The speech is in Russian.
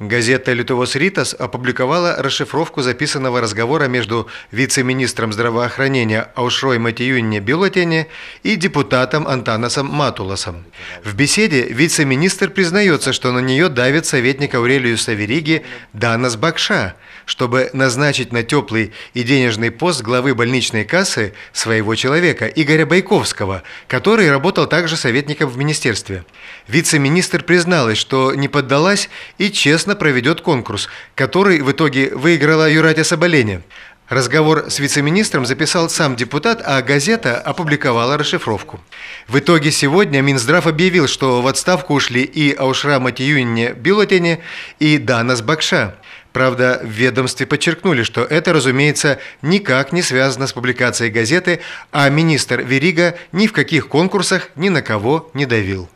Газета «Лютовос Ритас» опубликовала расшифровку записанного разговора между вице-министром здравоохранения Аушрой Матиюнне Бюллатене и депутатом Антанасом Матуласом. В беседе вице-министр признается, что на нее давит советник Аурелию Савериги Данас Бакша, чтобы назначить на теплый и денежный пост главы больничной кассы своего человека Игоря Байковского, который работал также советником в министерстве. Вице-министр призналась, что не поддалась и честно совместно проведет конкурс, который в итоге выиграла Юратя Соболеня. Разговор с вице-министром записал сам депутат, а газета опубликовала расшифровку. В итоге сегодня Минздрав объявил, что в отставку ушли и Аушра Матиюнне Билотене и Данас Бакша. Правда, в ведомстве подчеркнули, что это, разумеется, никак не связано с публикацией газеты, а министр Верига ни в каких конкурсах ни на кого не давил.